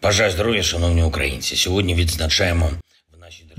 Пажа здоров'я, шановні українці. Сьогодні відзначаємо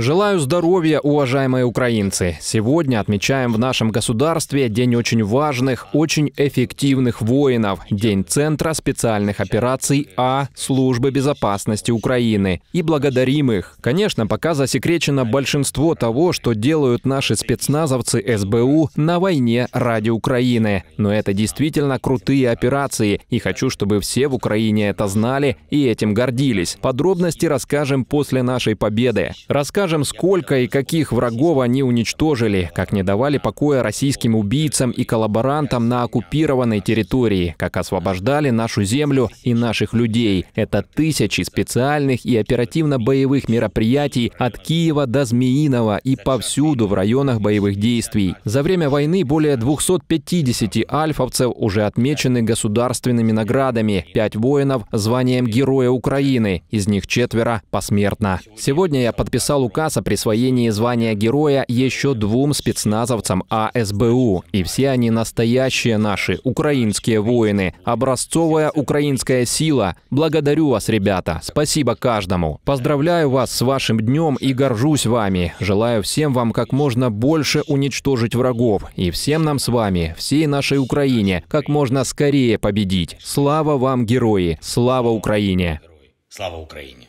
Желаю здоровья, уважаемые украинцы! Сегодня отмечаем в нашем государстве день очень важных, очень эффективных воинов, День Центра специальных операций А Службы безопасности Украины. И благодарим их. Конечно, пока засекречено большинство того, что делают наши спецназовцы СБУ на войне ради Украины. Но это действительно крутые операции, и хочу, чтобы все в Украине это знали и этим гордились. Подробности расскажем после нашей победы. Расскажем Покажем, сколько и каких врагов они уничтожили, как не давали покоя российским убийцам и коллаборантам на оккупированной территории, как освобождали нашу землю и наших людей. Это тысячи специальных и оперативно-боевых мероприятий от Киева до Змеиного и повсюду в районах боевых действий. За время войны более 250 альфовцев уже отмечены государственными наградами, пять воинов – званием Героя Украины, из них четверо – посмертно. Сегодня я подписал указ указ о присвоении звания героя еще двум спецназовцам АСБУ. И все они настоящие наши, украинские воины. Образцовая украинская сила. Благодарю вас, ребята. Спасибо каждому. Поздравляю вас с вашим днем и горжусь вами. Желаю всем вам как можно больше уничтожить врагов. И всем нам с вами, всей нашей Украине, как можно скорее победить. Слава вам, герои! Слава Украине! Слава Украине!